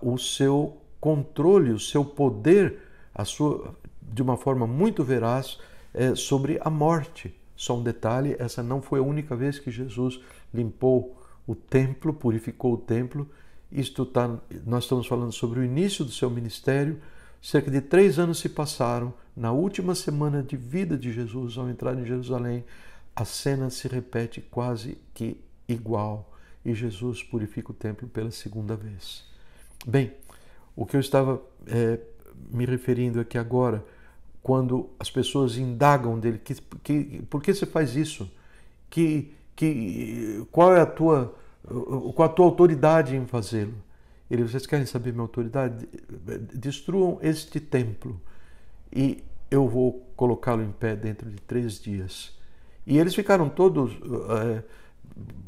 o seu controle, o seu poder, a sua, de uma forma muito veraz, é, sobre a morte. Só um detalhe: essa não foi a única vez que Jesus limpou o templo, purificou o templo. Isto tá, nós estamos falando sobre o início do seu ministério. Cerca de três anos se passaram na última semana de vida de Jesus, ao entrar em Jerusalém, a cena se repete quase que igual e Jesus purifica o templo pela segunda vez. Bem, o que eu estava é, me referindo aqui agora, quando as pessoas indagam dele, que, que, por que você faz isso? Que, que, qual é a tua, qual a tua autoridade em fazê-lo? Ele, vocês querem saber minha autoridade? Destruam este templo e eu vou colocá-lo em pé dentro de três dias. E eles ficaram todos é,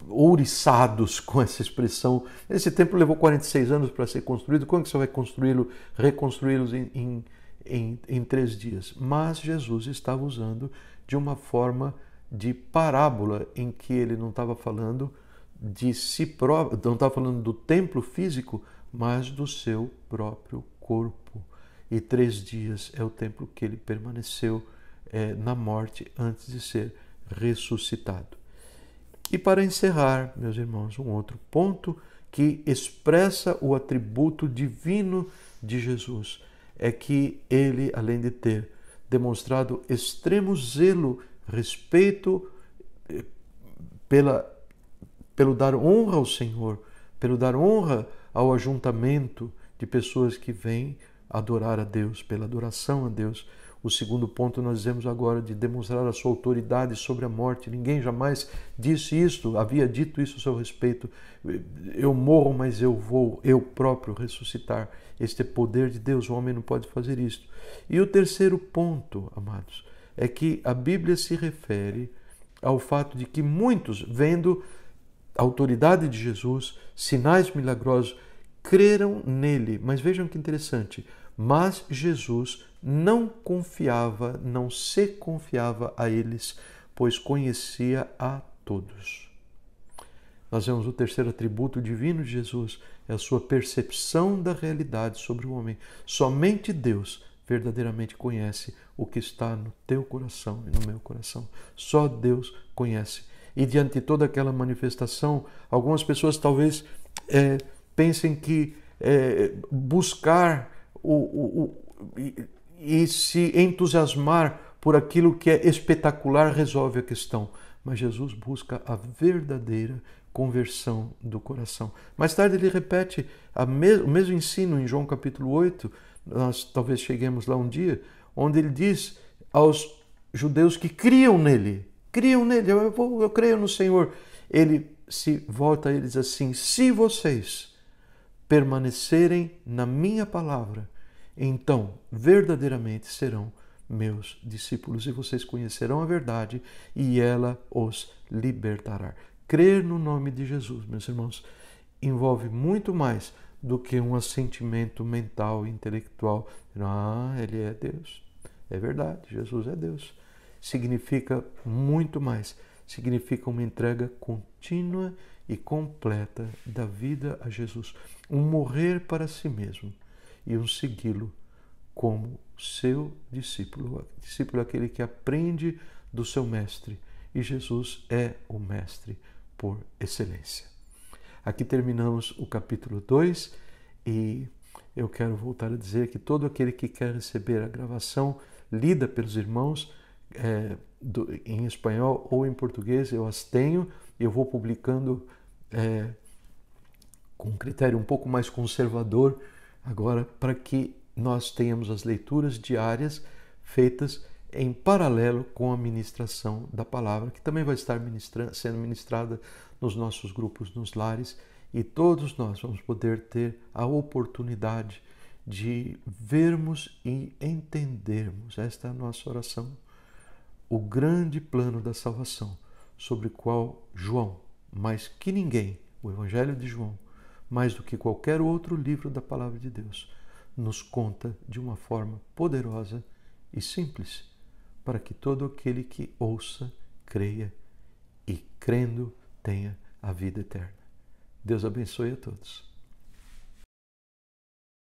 ouriçados com essa expressão. Esse templo levou 46 anos para ser construído, como que você vai construí-lo, reconstruí-los em, em, em, em três dias? Mas Jesus estava usando de uma forma de parábola em que ele não estava falando de si próprio, não estava falando do templo físico, mas do seu próprio corpo e três dias é o tempo que ele permaneceu é, na morte antes de ser ressuscitado. E para encerrar, meus irmãos, um outro ponto que expressa o atributo divino de Jesus é que ele, além de ter demonstrado extremo zelo, respeito eh, pela, pelo dar honra ao Senhor, pelo dar honra ao ajuntamento de pessoas que vêm adorar a Deus, pela adoração a Deus. O segundo ponto nós dizemos agora de demonstrar a sua autoridade sobre a morte. Ninguém jamais disse isso, havia dito isso a seu respeito. Eu morro, mas eu vou eu próprio ressuscitar. Este é poder de Deus, o homem não pode fazer isto. E o terceiro ponto, amados, é que a Bíblia se refere ao fato de que muitos, vendo a autoridade de Jesus, sinais milagrosos, creram nele. Mas vejam que interessante mas Jesus não confiava, não se confiava a eles, pois conhecia a todos. Nós vemos o terceiro atributo divino de Jesus, é a sua percepção da realidade sobre o homem. Somente Deus verdadeiramente conhece o que está no teu coração e no meu coração. Só Deus conhece. E diante de toda aquela manifestação, algumas pessoas talvez é, pensem que é, buscar o, o, o e, e se entusiasmar por aquilo que é espetacular resolve a questão. Mas Jesus busca a verdadeira conversão do coração. Mais tarde ele repete me o mesmo ensino em João capítulo 8, nós talvez cheguemos lá um dia, onde ele diz aos judeus que criam nele, criam nele, eu, eu creio no Senhor. Ele se volta a eles assim: se vocês permanecerem na minha palavra, então verdadeiramente serão meus discípulos e vocês conhecerão a verdade e ela os libertará. Crer no nome de Jesus, meus irmãos, envolve muito mais do que um assentimento mental, intelectual. Ah, ele é Deus. É verdade, Jesus é Deus. Significa muito mais. Significa uma entrega contínua e completa da vida a Jesus, um morrer para si mesmo iam segui-lo como seu discípulo. O discípulo é aquele que aprende do seu mestre e Jesus é o mestre por excelência. Aqui terminamos o capítulo 2 e eu quero voltar a dizer que todo aquele que quer receber a gravação lida pelos irmãos é, do, em espanhol ou em português, eu as tenho, eu vou publicando é, com um critério um pouco mais conservador Agora, para que nós tenhamos as leituras diárias feitas em paralelo com a ministração da palavra, que também vai estar sendo ministrada nos nossos grupos nos lares, e todos nós vamos poder ter a oportunidade de vermos e entendermos, esta é a nossa oração, o grande plano da salvação, sobre o qual João, mais que ninguém, o Evangelho de João, mais do que qualquer outro livro da Palavra de Deus, nos conta de uma forma poderosa e simples, para que todo aquele que ouça creia e, crendo, tenha a vida eterna. Deus abençoe a todos.